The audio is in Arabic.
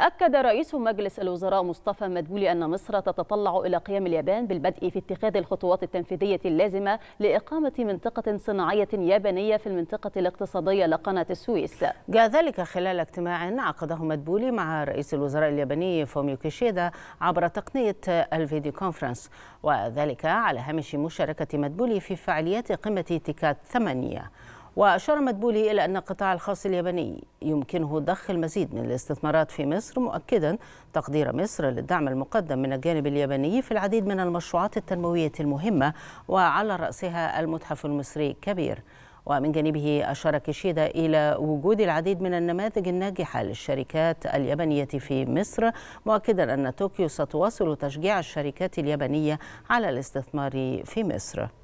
أكد رئيس مجلس الوزراء مصطفى مدبولي أن مصر تتطلع إلى قيام اليابان بالبدء في اتخاذ الخطوات التنفيذية اللازمة لإقامة منطقة صناعية يابانية في المنطقة الاقتصادية لقناة السويس جاء ذلك خلال اجتماع عقده مدبولي مع رئيس الوزراء الياباني فوميو كيشيدا عبر تقنية الفيديو كونفرنس وذلك على هامش مشاركة مدبولي في فعاليات قمة تيكات ثمانية وأشار مدبولي إلى أن القطاع الخاص الياباني يمكنه ضخ المزيد من الاستثمارات في مصر مؤكدا تقدير مصر للدعم المقدم من الجانب الياباني في العديد من المشروعات التنموية المهمة وعلى رأسها المتحف المصري الكبير ومن جانبه أشار كيشيدا إلى وجود العديد من النماذج الناجحة للشركات اليابانية في مصر مؤكدا أن طوكيو ستواصل تشجيع الشركات اليابانية على الاستثمار في مصر